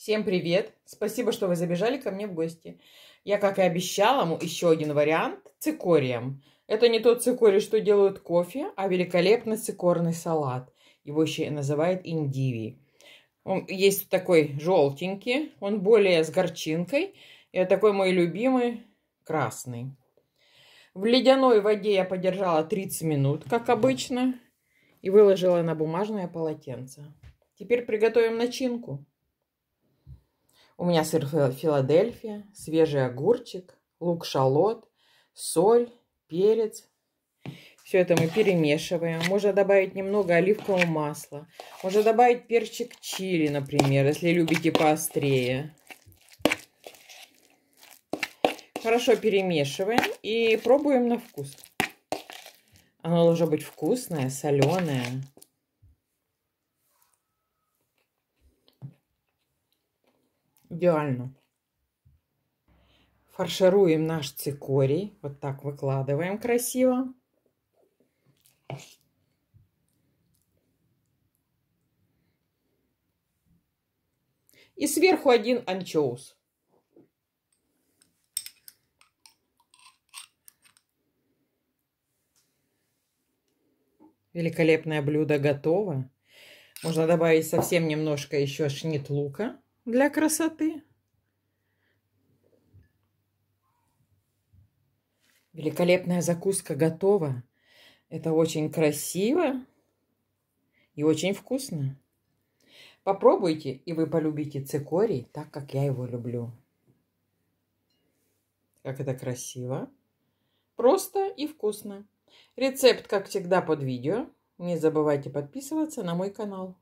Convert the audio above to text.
Всем привет! Спасибо, что вы забежали ко мне в гости. Я, как и обещала, ему еще один вариант – цикорием. Это не тот цикорий, что делают кофе, а великолепный цикорный салат. Его еще и называют индиви. Он есть такой желтенький, он более с горчинкой. И такой мой любимый – красный. В ледяной воде я подержала 30 минут, как обычно, и выложила на бумажное полотенце. Теперь приготовим начинку. У меня сыр Филадельфия, свежий огурчик, лук-шалот, соль, перец. Все это мы перемешиваем. Можно добавить немного оливкового масла. Можно добавить перчик чили, например, если любите поострее. Хорошо перемешиваем и пробуем на вкус. Оно должно быть вкусное, соленое. Идеально. Фаршируем наш цикорий. Вот так выкладываем красиво. И сверху один анчоус. Великолепное блюдо готово. Можно добавить совсем немножко еще шнит лука для красоты. Великолепная закуска готова. Это очень красиво и очень вкусно. Попробуйте, и вы полюбите цикорий так, как я его люблю. Как это красиво, просто и вкусно. Рецепт, как всегда, под видео. Не забывайте подписываться на мой канал.